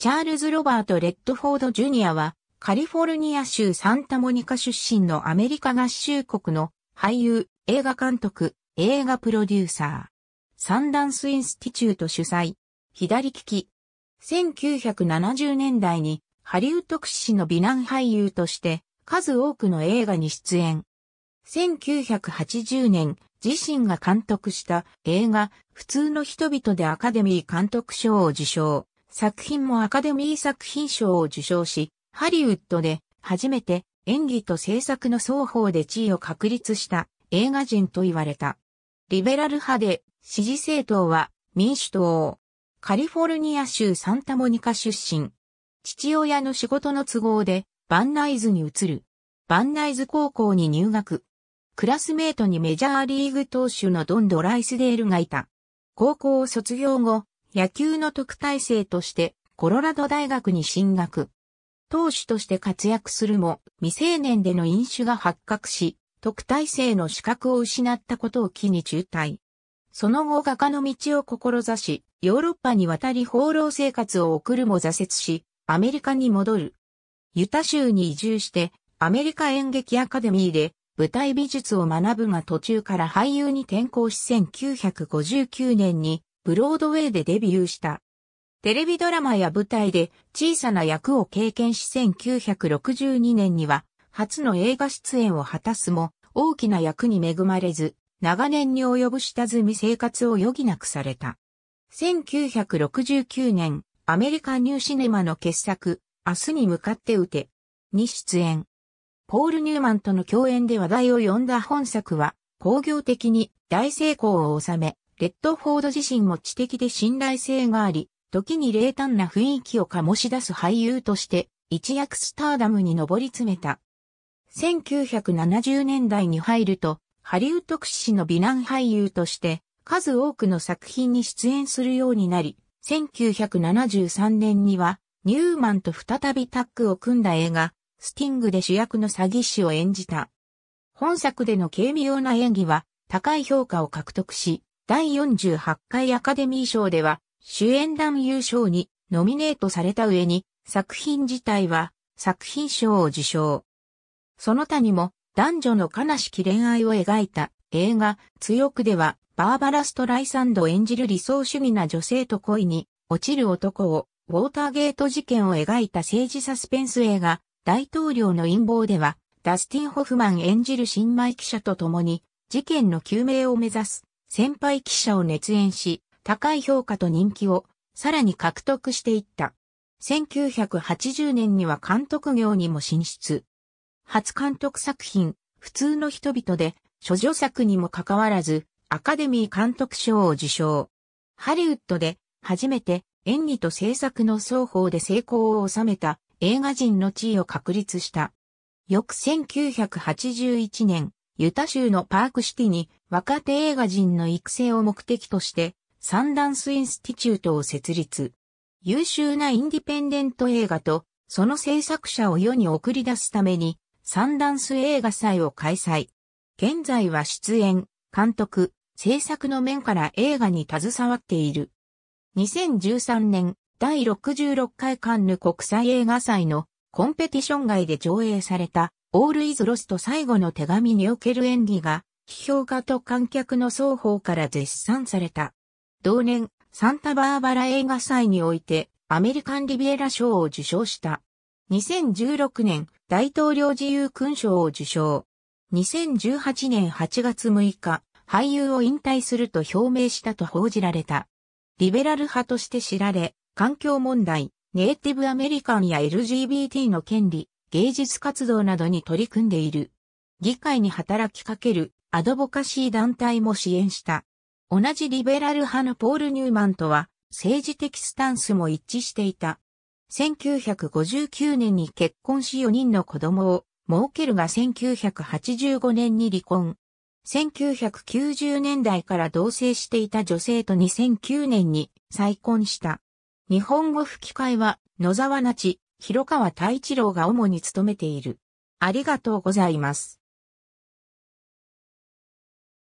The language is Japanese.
チャールズ・ロバート・レッドフォード・ジュニアは、カリフォルニア州サンタモニカ出身のアメリカ合衆国の俳優、映画監督、映画プロデューサー。サンダンス・インスティチュート主催。左利き。1970年代にハリウッド屈指の美男俳優として数多くの映画に出演。1980年、自身が監督した映画、普通の人々でアカデミー監督賞を受賞。作品もアカデミー作品賞を受賞し、ハリウッドで初めて演技と制作の双方で地位を確立した映画人と言われた。リベラル派で支持政党は民主党。カリフォルニア州サンタモニカ出身。父親の仕事の都合でバンナイズに移る。バンナイズ高校に入学。クラスメートにメジャーリーグ投手のドン・ドライスデールがいた。高校を卒業後、野球の特待生としてコロラド大学に進学。投手として活躍するも、未成年での飲酒が発覚し、特待生の資格を失ったことを機に中退。その後画家の道を志し、ヨーロッパに渡り放浪生活を送るも挫折し、アメリカに戻る。ユタ州に移住して、アメリカ演劇アカデミーで舞台美術を学ぶが途中から俳優に転向し1959年にブロードウェイでデビューした。テレビドラマや舞台で小さな役を経験し1962年には初の映画出演を果たすも大きな役に恵まれず長年に及ぶ下積み生活を余儀なくされた。1969年アメリカニューシネマの傑作明日に向かって打てに出演。ポール・ニューマンとの共演で話題を呼んだ本作は工業的に大成功を収めレッドフォード自身も知的で信頼性があり、時に冷淡な雰囲気を醸し出す俳優として、一躍スターダムに上り詰めた。1970年代に入ると、ハリウッド屈指の美男俳優として、数多くの作品に出演するようになり、1973年には、ニューマンと再びタッグを組んだ映画、スティングで主役の詐欺師を演じた。本作での軽妙な演技は、高い評価を獲得し、第48回アカデミー賞では主演男優賞にノミネートされた上に作品自体は作品賞を受賞。その他にも男女の悲しき恋愛を描いた映画強くではバーバラ・ストライサンド演じる理想主義な女性と恋に落ちる男をウォーターゲート事件を描いた政治サスペンス映画大統領の陰謀ではダスティン・ホフマン演じる新米記者と共に事件の究明を目指す先輩記者を熱演し、高い評価と人気をさらに獲得していった。1980年には監督業にも進出。初監督作品、普通の人々で、諸女作にもかかわらず、アカデミー監督賞を受賞。ハリウッドで、初めて演技と制作の双方で成功を収めた映画人の地位を確立した。翌1981年、ユタ州のパークシティに若手映画人の育成を目的として、サンダンスインスティチュートを設立。優秀なインディペンデント映画と、その制作者を世に送り出すために、サンダンス映画祭を開催。現在は出演、監督、制作の面から映画に携わっている。2013年、第66回カンヌ国際映画祭のコンペティション外で上映されたオールイズロスと最後の手紙における演技が、批評家と観客の双方から絶賛された。同年、サンタバーバラ映画祭において、アメリカンリビエラ賞を受賞した。2016年、大統領自由勲章を受賞。2018年8月6日、俳優を引退すると表明したと報じられた。リベラル派として知られ、環境問題、ネイティブアメリカンや LGBT の権利、芸術活動などに取り組んでいる。議会に働きかけるアドボカシー団体も支援した。同じリベラル派のポール・ニューマンとは政治的スタンスも一致していた。1959年に結婚し4人の子供を設けるが1985年に離婚。1990年代から同棲していた女性と2009年に再婚した。日本語吹き替えは野沢那智、広川太一郎が主に務めている。ありがとうございます。